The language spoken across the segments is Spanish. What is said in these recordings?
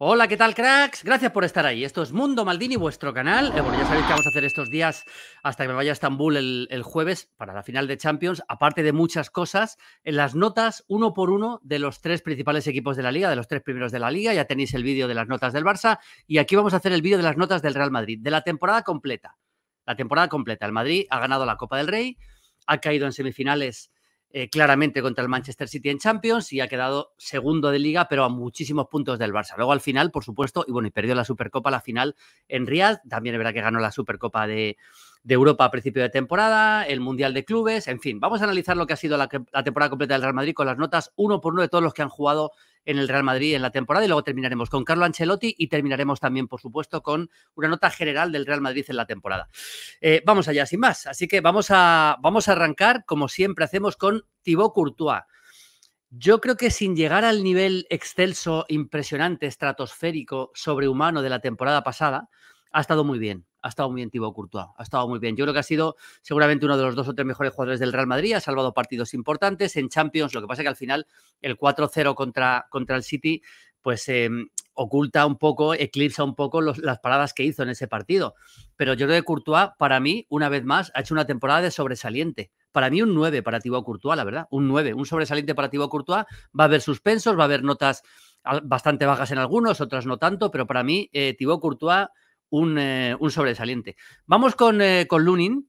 Hola, ¿qué tal, cracks? Gracias por estar ahí. Esto es Mundo Maldini, vuestro canal. Eh, bueno, ya sabéis que vamos a hacer estos días hasta que me vaya a Estambul el, el, jueves para la final de Champions, aparte de muchas cosas, en las notas uno por uno de los tres principales equipos de la liga, de los tres primeros de la liga. Ya tenéis el vídeo de las notas del Barça y aquí vamos a hacer el vídeo de las notas del Real Madrid, de la temporada completa. La temporada completa. El Madrid ha ganado la Copa del Rey, ha caído en semifinales eh, claramente contra el Manchester City en Champions y ha quedado segundo de liga, pero a muchísimos puntos del Barça. Luego al final, por supuesto, y bueno, y perdió la Supercopa la final en Riad. También es verdad que ganó la Supercopa de, Europa a principio de temporada, el Mundial de Clubes, en fin, vamos a analizar lo que ha sido la, la temporada completa del Real Madrid con las notas uno por uno de todos los que han jugado en el Real Madrid en la temporada y luego terminaremos con Carlo Ancelotti y terminaremos también, por supuesto, con una nota general del Real Madrid en la temporada. Eh, vamos allá, sin más. Así que vamos a, vamos a arrancar, como siempre hacemos, con Thibaut Courtois. Yo creo que sin llegar al nivel excelso, impresionante, estratosférico, sobrehumano de la temporada pasada, ha estado muy bien ha estado muy bien Thibaut Courtois, ha estado muy bien. Yo creo que ha sido seguramente uno de los dos o tres mejores jugadores del Real Madrid, ha salvado partidos importantes en Champions, lo que pasa que al final el 4-0 contra, contra el City pues em, oculta un poco, eclipsa un poco las paradas que hizo en ese partido. Pero yo creo que Courtois, para mí, una vez más, ha hecho una temporada de sobresaliente. Para mí un 9 para Thibaut Courtois, la verdad, un 9, un sobresaliente para Thibaut Courtois. Va a haber suspensos, va a haber notas ah, bastante bajas en algunos, otras no tanto, pero para mí eh, Thibaut Courtois eh, un, sobresaliente. Vamos eh, con, Lunin,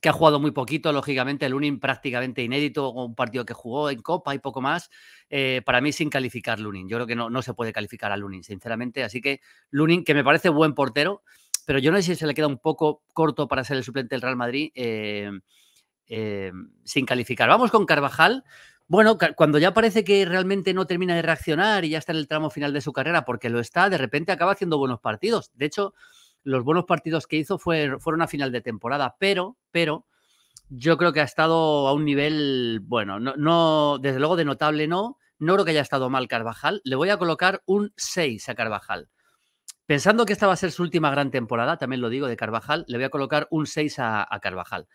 que ha jugado muy poquito, lógicamente, Lunin prácticamente inédito, un partido que jugó en Copa y poco más, eh, para mí sin calificar Lunin. Yo creo que no, se puede calificar a Lunin, sinceramente, así que Lunin, que me parece buen portero, pero yo no sé si se le queda un poco corto para ser el suplente del Real Madrid sin calificar. Vamos con Carvajal, bueno, cuando ya parece que realmente no termina de reaccionar y ya está en el tramo final de su carrera, porque lo está, de repente acaba haciendo buenos partidos. De hecho, los buenos partidos que hizo fueron a final de temporada, pero, pero, yo creo que ha estado a un nivel, bueno, no, desde luego de notable no, no creo que haya estado mal Carvajal, le voy a colocar un 6 a Carvajal. Pensando que esta va a ser su última gran temporada, también lo digo de Carvajal, le voy a colocar un 6 a, Carvajal.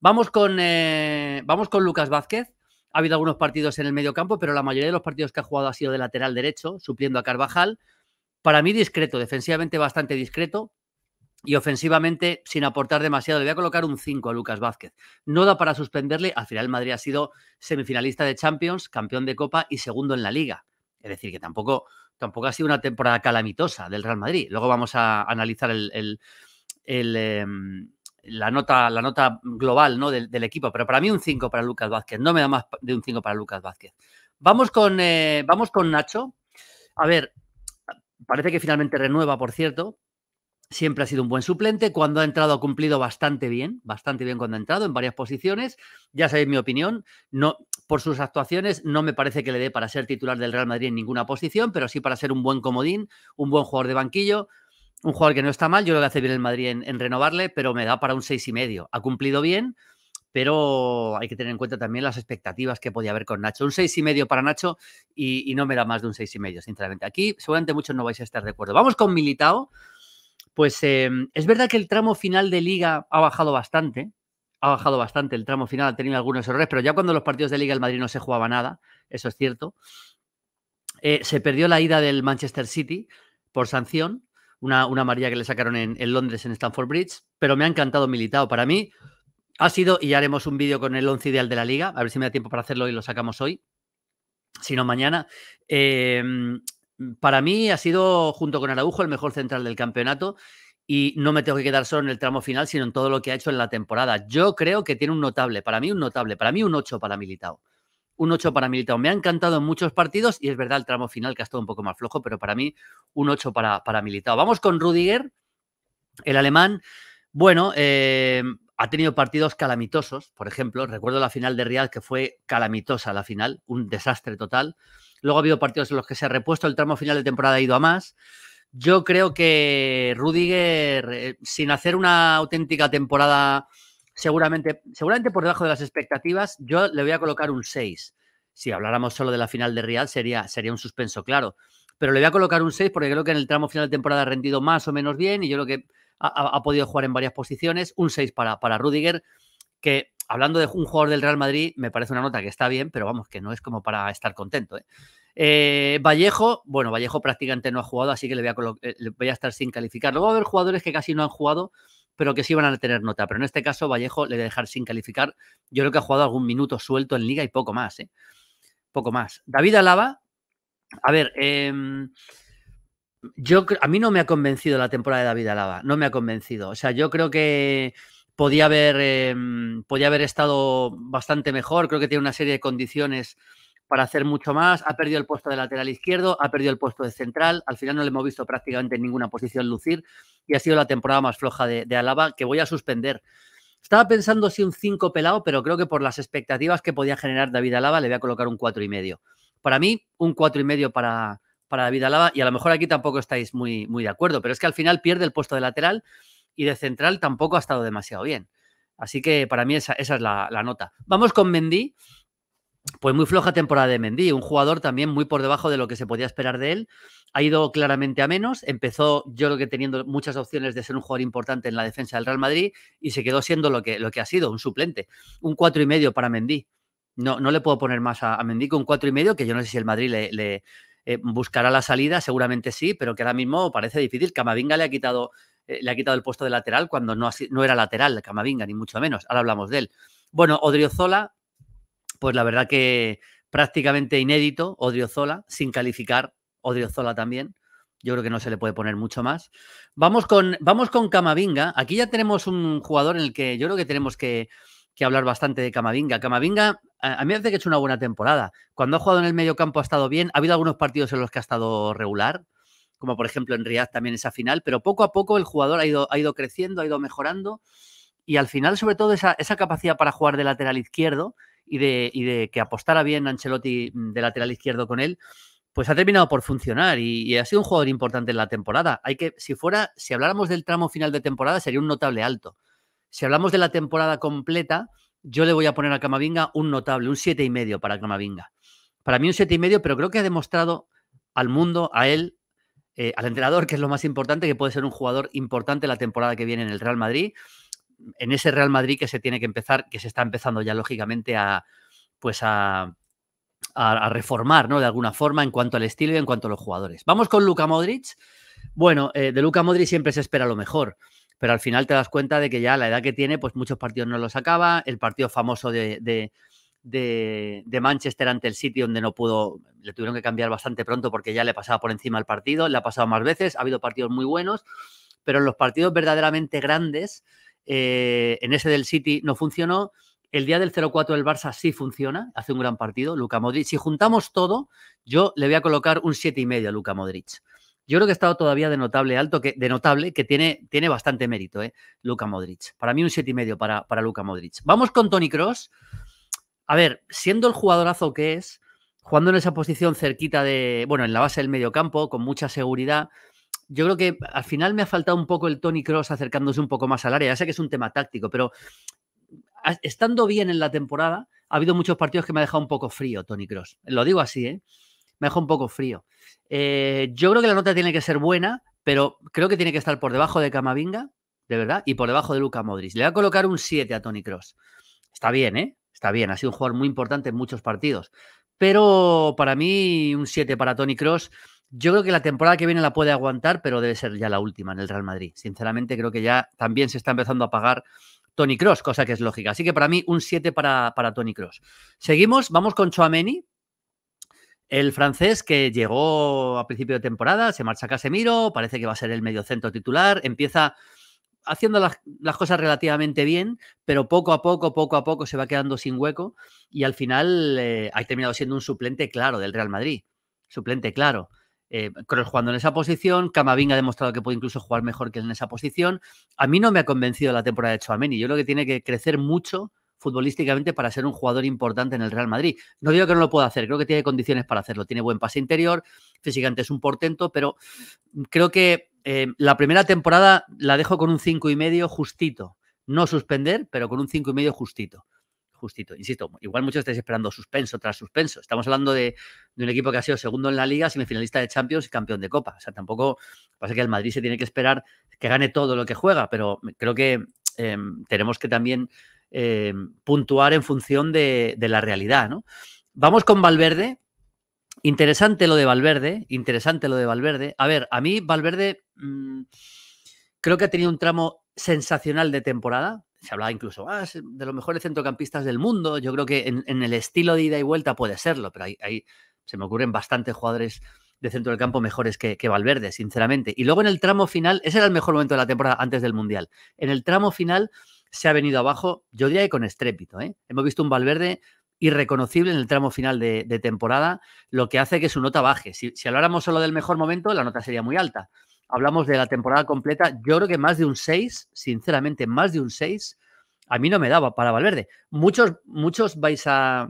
Vamos con, eh, vamos con Lucas Vázquez. Ha habido algunos partidos en el medio campo, pero la mayoría de los partidos que ha jugado ha sido de lateral derecho, supliendo a Carvajal. Para mí discreto, defensivamente bastante discreto y ofensivamente sin aportar demasiado. Le voy a colocar un 5 a Lucas Vázquez. No da para suspenderle. Al final Madrid ha sido semifinalista de Champions, campeón de Copa y segundo en la Liga. Es decir, que tampoco, tampoco ha sido una temporada calamitosa del Real Madrid. Luego vamos a analizar el, el, em, la nota, la nota global ¿no? del, equipo, pero para mí un 5 para Lucas Vázquez, no me da más de un 5 para Lucas Vázquez. Vamos con, eh, vamos con Nacho. A ver, parece que finalmente renueva, por cierto. Siempre ha sido un buen suplente. Cuando ha entrado ha cumplido bastante bien, bastante bien cuando ha entrado en varias posiciones. Ya sabéis mi opinión. No, por sus actuaciones no me parece que le dé para ser titular del Real Madrid en ninguna posición, pero sí para ser un buen comodín, un buen jugador de banquillo, un jugador que no está mal, yo lo que hace bien el Madrid en, renovarle, pero me da para un seis y medio. Ha cumplido bien, pero hay que tener en cuenta también las expectativas que podía haber con Nacho. Un seis y medio para Nacho y, no me da más de un seis y medio, sinceramente. Aquí seguramente muchos no vais a estar de acuerdo. Vamos con Militao. Pues em, es verdad que el tramo final de liga ha bajado bastante. Ha bajado bastante el tramo final, ha tenido algunos errores, pero ya cuando los partidos de liga el Madrid no se jugaba nada, eso es cierto. Eh, se perdió la ida del Manchester City por sanción, una, María que le sacaron en, Londres, en Stanford Bridge, pero me ha encantado Militao. Para mí ha sido, y haremos un vídeo con el once ideal de la liga, a ver si me da tiempo para hacerlo y lo sacamos hoy, si no mañana. Em, para mí ha sido, junto con Araujo, el mejor central del campeonato y no me tengo que quedar solo en el tramo final, sino en todo lo que ha hecho en la temporada. Yo creo que tiene un notable, para mí un notable, para mí un 8 para Militao un 8 para Militao. Me ha encantado en muchos partidos y es verdad el tramo final que ha estado un poco más flojo, pero para mí un 8 para, para Vamos con Rudiger, el alemán. Bueno, eh, ha tenido partidos calamitosos, por ejemplo, recuerdo la final de Real que fue calamitosa la final, un desastre total. Luego ha habido partidos en los que se ha repuesto, el tramo final de temporada ha ido a más. Yo creo que Rudiger, eh, sin hacer una auténtica temporada seguramente, seguramente por debajo de las expectativas, yo le voy a colocar un 6. Si habláramos solo de la final de Real, sería, sería un suspenso, claro. Pero le voy a colocar un 6 porque creo que en el tramo final de temporada ha rendido más o menos bien y yo creo que ha, podido jugar en varias posiciones. Un 6 para, para Rudiger, que hablando de un jugador del Real Madrid, me parece una nota que está bien, pero vamos, que no es como para estar contento. ¿eh? Eh, Vallejo, bueno, Vallejo prácticamente no ha jugado, así que le voy, a eh, le voy a estar sin calificar. Luego va a haber jugadores que casi no han jugado, pero que sí van a tener nota. Pero en este caso, Vallejo le voy a dejar sin calificar. Yo creo que ha jugado algún minuto suelto en liga y poco más, ¿eh? Poco más. David Alaba, a ver, em, yo, a mí no me ha convencido la temporada de David Alaba, no me ha convencido. O sea, yo creo que podía haber, em, podía haber estado bastante mejor, creo que tiene una serie de condiciones para hacer mucho más. Ha perdido el puesto de lateral izquierdo, ha perdido el puesto de central. Al final no le hemos visto prácticamente en ninguna posición lucir y ha sido la temporada más floja de, Alaba que voy a suspender. Estaba pensando si un 5 pelado, pero creo que por las expectativas que podía generar David Alaba le voy a colocar un y medio Para mí, un 4,5 para, para David Alaba y a lo mejor aquí tampoco estáis muy, muy de acuerdo, pero es que al final pierde el puesto de lateral y de central tampoco ha estado demasiado bien. Así que para mí esa, esa es la, la, nota. Vamos con Mendy, pues muy floja temporada de Mendy, un jugador también muy por debajo de lo que se podía esperar de él. Ha ido claramente a menos, empezó yo creo que teniendo muchas opciones de ser un jugador importante en la defensa del Real Madrid y se quedó siendo lo que, lo que ha sido, un suplente. Un cuatro y medio para Mendy. No, no le puedo poner más a, Mendy que un cuatro y medio, que yo no sé si el Madrid le, eh, buscará la salida, seguramente sí, pero que ahora mismo parece difícil. Camavinga le ha quitado, eh, le ha quitado el puesto de lateral cuando no, no era lateral, Camavinga, ni mucho menos. Ahora hablamos de él. Bueno, Odriozola, pues la verdad que prácticamente inédito, Odriozola, sin calificar, Odriozola también. Yo creo que no se le puede poner mucho más. Vamos con, vamos con Camavinga. Aquí ya tenemos un jugador en el que yo creo que tenemos que, hablar bastante de Camavinga. Camavinga, a, mí me parece que ha hecho una buena temporada. Cuando ha jugado en el medio campo ha estado bien. Ha habido algunos partidos en los que ha estado regular, como por ejemplo en Riyadh también esa final, pero poco a poco el jugador ha ido, ha ido creciendo, ha ido mejorando. Y al final, sobre todo, esa, esa capacidad para jugar de lateral izquierdo, y de, que apostara bien Ancelotti mm, de lateral izquierdo con él, pues ha terminado por funcionar y, ha sido un jugador importante en la temporada. Hay que, si fuera, si habláramos del tramo final de temporada, sería un notable alto. Si hablamos de la temporada completa, yo le voy a poner a Camavinga un notable, un siete y medio para Camavinga. Para mí un siete y medio, pero creo que ha demostrado al mundo, a él, eh, al entrenador, que es lo más importante, que puede ser un jugador importante la temporada que viene en el Real Madrid en ese Real Madrid que se tiene que empezar, que se está empezando ya lógicamente a, pues a, reformar, ¿no? De alguna forma en cuanto al estilo y en cuanto a los jugadores. Vamos con Luka Modric. Bueno, eh, de Luka Modric siempre se espera lo mejor, pero al final te das cuenta de que ya la edad que tiene, pues muchos partidos no los acaba. El partido famoso de, de, Manchester ante el City, donde no pudo, le tuvieron que cambiar bastante pronto porque ya le pasaba por encima el partido, le ha pasado más veces, ha habido partidos muy buenos, pero en los partidos verdaderamente grandes eh, en ese del City no funcionó. El día del 0-4 del Barça sí funciona, hace un gran partido, Luca Modric. Si juntamos todo, yo le voy a colocar un 7,5 a Luca Modric. Yo creo que ha estado todavía de notable alto, que, de notable, que tiene, tiene bastante mérito, ¿eh? Luca Modric. Para mí un 7,5 para, para Luca Modric. Vamos con Tony Cross. A ver, siendo el jugadorazo que es, jugando en esa posición cerquita de, bueno, en la base del mediocampo, con mucha seguridad, yo creo que al final me ha faltado un poco el Tony Cross acercándose un poco más al área. Ya sé que es un tema táctico, pero estando bien en la temporada, ha habido muchos partidos que me ha dejado un poco frío Tony Cross. Lo digo así, ¿eh? Me ha dejado un poco frío. Eh, yo creo que la nota tiene que ser buena, pero creo que tiene que estar por debajo de Camavinga, de verdad, y por debajo de Luca Modric. Le va a colocar un 7 a Tony Cross. Está bien, ¿eh? Está bien, ha sido un jugador muy importante en muchos partidos. Pero para mí, un 7 para Tony Cross yo creo que la temporada que viene la puede aguantar, pero debe ser ya la última en el Real Madrid. Sinceramente, creo que ya también se está empezando a pagar Tony Cross, cosa que es lógica. Así que para mí, un 7 para, Tony Cross. Seguimos, vamos con Choameni, el francés que llegó a principio de temporada, se marcha Casemiro, parece que va a ser el centro titular, empieza haciendo las, cosas relativamente bien, pero poco a poco, poco a poco se va quedando sin hueco y al final eh, ha terminado siendo un suplente claro del Real Madrid. Suplente claro. Eh, jugando en esa posición, Camavinga ha demostrado que puede incluso jugar mejor que él en esa posición. A mí no me ha convencido la temporada de Chouameni. Yo creo que tiene que crecer mucho futbolísticamente para ser un jugador importante en el Real Madrid. No digo que no lo pueda hacer, creo que tiene condiciones para hacerlo. Tiene buen pase interior, físicamente es un portento, pero creo que eh, la primera temporada la dejo con un cinco y medio justito. No suspender, pero con un cinco y medio justito justito. Insisto, igual muchos estáis esperando suspenso tras suspenso. Estamos hablando de, un equipo que ha sido segundo en la liga, semifinalista de Champions y campeón de Copa. O sea, tampoco pasa que el Madrid se tiene que esperar que gane todo lo que juega, pero creo que em, tenemos que también em, puntuar en función de, la realidad. ¿no? Vamos con Valverde. Interesante lo de Valverde, interesante lo de Valverde. A ver, a mí Valverde mm, creo que ha tenido un tramo sensacional de temporada, se hablaba incluso ah, de los mejores centrocampistas del mundo. Yo creo que en, el estilo de ida y vuelta puede serlo, pero ahí, se me ocurren bastantes jugadores de centro del campo mejores que, Valverde, sinceramente. Y luego en el tramo final, ese era el mejor momento de la temporada antes del Mundial. En el tramo final se ha venido abajo, yo diría con estrépito. ¿eh? Hemos visto un Valverde irreconocible en el tramo final de, temporada, lo que hace que su nota baje. Si, si habláramos solo del mejor momento, la nota sería muy alta hablamos de la temporada completa, yo creo que más de un 6, sinceramente, más de un 6, a mí no me daba para Valverde. Muchos, muchos vais a,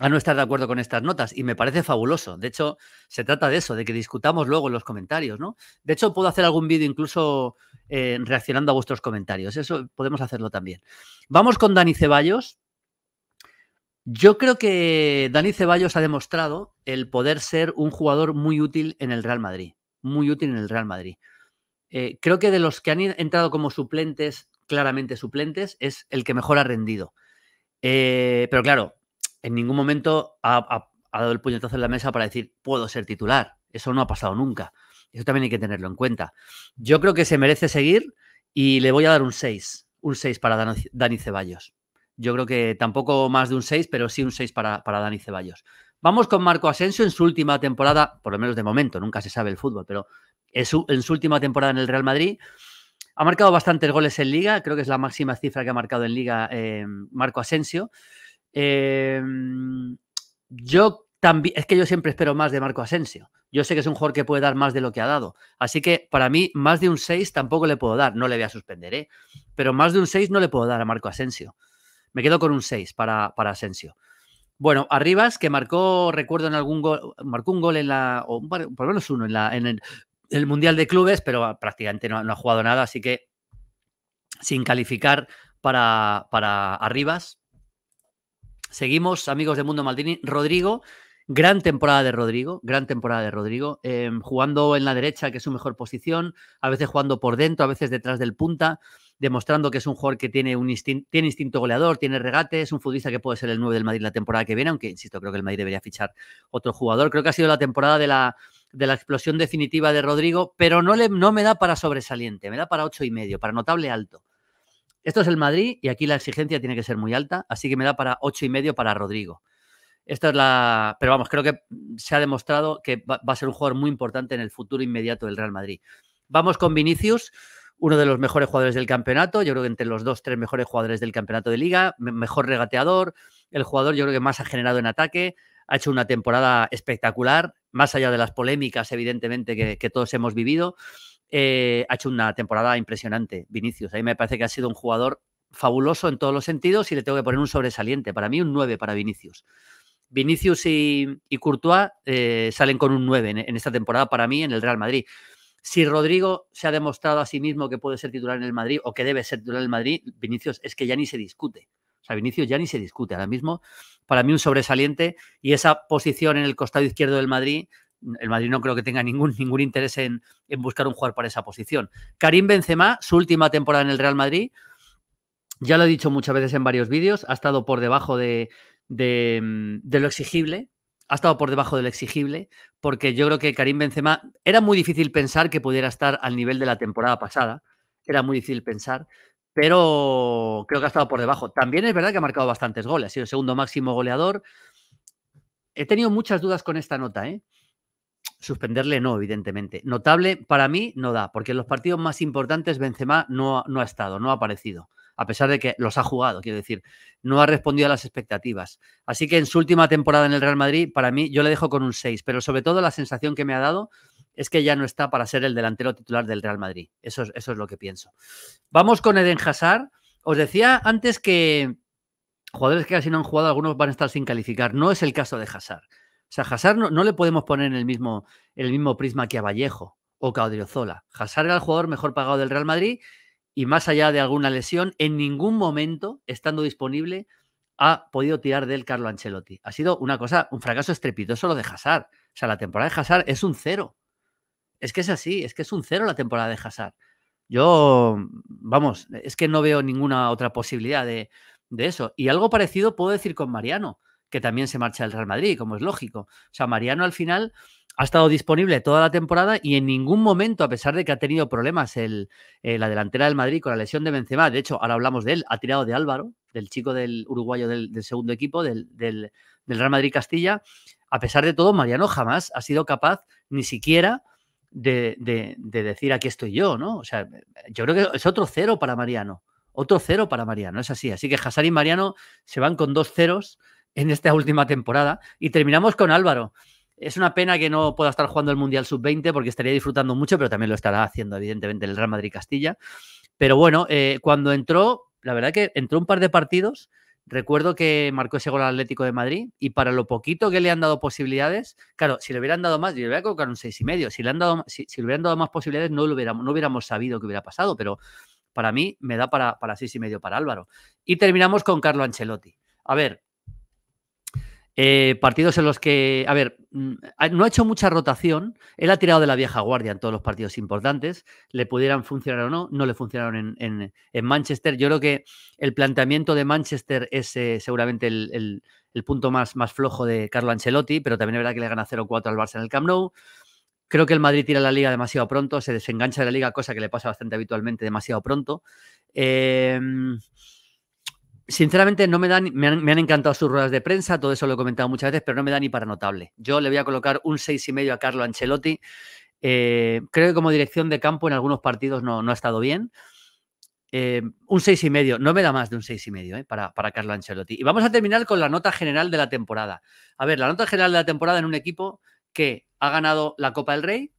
no estar de acuerdo con estas notas y me parece fabuloso. De hecho, se trata de eso, de que discutamos luego en los comentarios, ¿no? De hecho, puedo hacer algún vídeo incluso eh, reaccionando a vuestros comentarios. Eso podemos hacerlo también. Vamos con Dani Ceballos. Yo creo que Dani Ceballos ha demostrado el poder ser un jugador muy útil en el Real Madrid muy útil en el Real Madrid. Eh, creo que de los que han entrado como suplentes, claramente suplentes, es el que mejor ha rendido. Eh, pero claro, en ningún momento ha, dado el puñetazo en la mesa para decir, puedo ser titular. Eso no ha pasado nunca. Eso también hay que tenerlo en cuenta. Yo creo que se merece seguir y le voy a dar un 6, un 6 para Dani Ceballos. Yo creo que tampoco más de un 6, pero sí un 6 para, para Dani Ceballos. Vamos con Marco Asensio en su última temporada, por lo menos de momento, nunca se sabe el fútbol, pero en su, última temporada en el Real Madrid. Ha marcado bastantes goles en liga, creo que es la máxima cifra que ha marcado en liga eh, Marco Asensio. Eh, yo también, es que yo siempre espero más de Marco Asensio. Yo sé que es un jugador que puede dar más de lo que ha dado. Así que para mí, más de un 6 tampoco le puedo dar. No le voy a suspender, ¿eh? Pero más de un 6 no le puedo dar a Marco Asensio. Me quedo con un 6 para, para Asensio. Bueno, Arribas, que marcó, recuerdo en algún gol, marcó un gol en la, o por lo menos uno en, el, Mundial de Clubes, pero prácticamente no, ha jugado nada, así que sin calificar para, para Arribas. Seguimos, amigos de Mundo Maldini. Rodrigo, gran temporada de Rodrigo, gran temporada de Rodrigo, em, jugando en la derecha, que es su mejor posición, a veces jugando por dentro, a veces detrás del punta demostrando que es un jugador que tiene, instinto, tiene instinto goleador, tiene regate, es un futbolista que puede ser el 9 del Madrid la temporada que viene, aunque insisto, creo que el Madrid debería fichar otro jugador. Creo que ha sido la temporada de la, de la explosión definitiva de Rodrigo, pero no, le, no me da para sobresaliente, me da para ocho y medio, para notable alto. Esto es el Madrid y aquí la exigencia tiene que ser muy alta, así que me da para ocho y medio para Rodrigo. Esta es la. Pero vamos, creo que se ha demostrado que va a ser un jugador muy importante en el futuro inmediato del Real Madrid. Vamos con Vinicius uno de los mejores jugadores del campeonato, yo creo que entre los dos, tres mejores jugadores del campeonato de liga, mejor regateador, el jugador yo creo que más ha generado en ataque, ha hecho una temporada espectacular, más allá de las polémicas evidentemente que, todos hemos vivido, eh, ha hecho una temporada impresionante, Vinicius, a mí me parece que ha sido un jugador fabuloso en todos los sentidos y le tengo que poner un sobresaliente, para mí un 9 para Vinicius. Vinicius y, Courtois eh, salen con un 9 en esta temporada para mí en el Real Madrid. Si Rodrigo se ha demostrado a sí mismo que puede ser titular en el Madrid o que debe ser titular en el Madrid, Vinicius es que ya ni se discute. O sea, Vinicius ya ni se discute. Ahora mismo, para mí, un sobresaliente y esa posición en el costado izquierdo del Madrid, el Madrid no creo que tenga ningún, ningún interés en, buscar un jugador para esa posición. Karim Benzema, su última temporada en el Real Madrid, ya lo he dicho muchas veces en varios vídeos, ha estado por debajo de mm, lo exigible ha estado por debajo del exigible, porque yo creo que Karim Benzema era muy difícil pensar que pudiera estar al nivel de la temporada pasada, era muy difícil pensar, pero creo que ha estado por debajo. También es verdad que ha marcado bastantes goles, ha sido el segundo máximo goleador. He tenido muchas dudas con esta nota, ¿eh? Suspenderle no, evidentemente. Notable para mí no da, porque en los partidos más importantes Benzema no, no ha estado, no ha aparecido a pesar de que los ha jugado, quiero decir, no ha respondido a las expectativas. Así que en su última temporada en el Real Madrid, para mí, yo le dejo con un 6, pero sobre todo la sensación que me ha dado es que ya no está para ser el delantero titular del Real Madrid. Eso es, eso es lo que pienso. Vamos con Eden Hazard. Os decía antes que jugadores que casi no han jugado, algunos van a estar sin calificar. No es el caso de Hazard. O sea, Hazard no, no le podemos poner en el mismo, el mismo prisma que a Vallejo o Caudriozola. Hazard era el jugador mejor pagado del Real Madrid y más allá de alguna lesión, en ningún momento, estando disponible, ha podido tirar de él Carlo Ancelotti. Ha sido una cosa, un fracaso estrepitoso lo de Hazard. O sea, la temporada de Hazard es un cero. Es que es así, es que es un cero la temporada de Hazard. Yo, vamos, es que no veo ninguna otra posibilidad de, de eso. Y algo parecido puedo decir con Mariano, que también se marcha del Real Madrid, como es lógico. O sea, Mariano al final ha estado disponible toda la temporada y en ningún momento, a pesar de que ha tenido problemas el, eh, la delantera del Madrid con la lesión de Benzema, de hecho, ahora hablamos de él, ha tirado de Álvaro, del chico del uruguayo del, segundo equipo, del, Real Madrid Castilla, a pesar de todo, Mariano jamás ha sido capaz ni siquiera de, decir aquí estoy yo, ¿no? O sea, yo creo que es otro cero para Mariano, otro cero para Mariano, es así. Así que Hazard y Mariano se van con dos ceros en esta última temporada y terminamos con Álvaro. Es una pena que no pueda estar jugando el Mundial Sub-20 porque estaría disfrutando mucho, pero también lo estará haciendo, evidentemente, el Real Madrid Castilla. Pero bueno, eh, cuando entró, la verdad que entró un par de partidos. Recuerdo que marcó ese gol al Atlético de Madrid y para lo poquito que le han dado posibilidades, claro, si le hubieran dado más, yo le voy a colocar un seis y medio. Si le si, hubieran dado más posibilidades, no, lo hubiéramos, hubiéramos sabido que hubiera pasado, pero para mí me da para, para seis y medio para Álvaro. Y terminamos con Carlo Ancelotti. A ver, eh, partidos en los que, a ver, mm, no ha hecho mucha rotación. Él ha tirado de la vieja guardia en todos los partidos importantes. Le pudieran funcionar o no, no le funcionaron en, Manchester. Yo creo que el planteamiento de Manchester es eh, seguramente el, punto más, más flojo de Carlo Ancelotti, pero también es verdad que le gana 0-4 al Barça en el Camp Nou. Creo que el Madrid tira la liga demasiado pronto, se desengancha de la liga, cosa que le pasa bastante habitualmente demasiado pronto. Eh, Sinceramente, no me dan, me han, encantado sus ruedas de prensa, todo eso lo he comentado muchas veces, pero no me da ni para notable. Yo le voy a colocar un y medio a Carlo Ancelotti. Eh, creo que como dirección de campo en algunos partidos no, ha estado bien. Eh, seis un medio no me da más de un 6,5 eh, para, para Carlo Ancelotti. Y vamos a terminar con la nota general de la temporada. A ver, la nota general de la temporada en un equipo que ha ganado la Copa del Rey,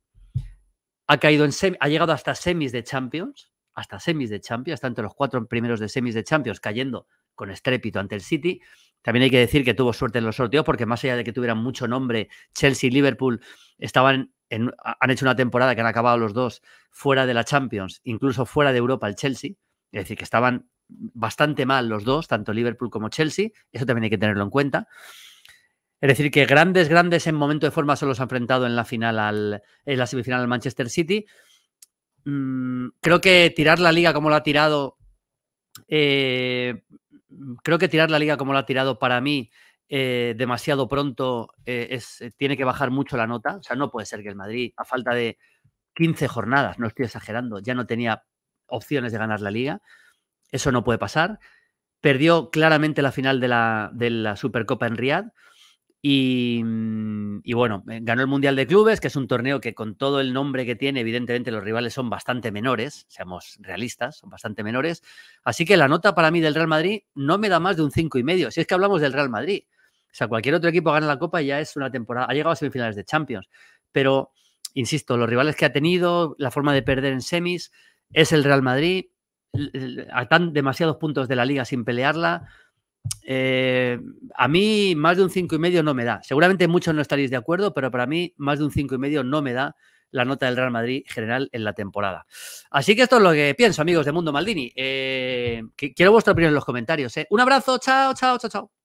ha, caído en ha llegado hasta semis de Champions, hasta semis de Champions, hasta entre los cuatro primeros de semis de Champions, cayendo con estrépito ante el City. También hay que decir que tuvo suerte en los sorteos porque más allá de que tuvieran mucho nombre, Chelsea y Liverpool estaban en, han hecho una temporada que han acabado los dos fuera de la Champions, incluso fuera de Europa el Chelsea. Es decir, que estaban bastante mal los dos, tanto Liverpool como Chelsea. Eso también hay que tenerlo en cuenta. Es decir, que grandes, grandes en momento de forma solo se ha enfrentado en la final al, en la semifinal al Manchester City. Mm, creo que tirar la liga como la ha tirado eh, Mm, creo que tirar la liga como la ha tirado para mí eh, demasiado pronto eh, eh, tiene que bajar mucho la nota. O sea, no puede ser que el Madrid, a falta de 15 jornadas, no estoy exagerando, ya no tenía opciones de ganar la liga. Eso no puede pasar. Perdió claramente la final de la, de la Supercopa en Riyadh. Mm, y, bueno, eh, ganó el Mundial de Clubes, que es un torneo que con todo el nombre que tiene, evidentemente los rivales son bastante menores, seamos realistas, son bastante menores. Así que la nota para mí del Real Madrid no me da más de un cinco y medio, si es que hablamos del Real Madrid. O sea, cualquier otro equipo gana la Copa ya es una temporada, ha llegado a semifinales de Champions. Pero, insisto, los rivales que ha tenido, la forma de perder en semis, es el Real Madrid, tan demasiados puntos de la liga sin pelearla eh, a mí más de un cinco y medio no me da. Seguramente muchos no estaréis de acuerdo, pero para mí más de un cinco y medio no me da la nota del Real Madrid general en la temporada. Así que esto es lo que pienso, amigos de Mundo Maldini. Eh, quiero vuestra opinión en los comentarios. ¿eh? Un abrazo, chao, chao, chao, chao.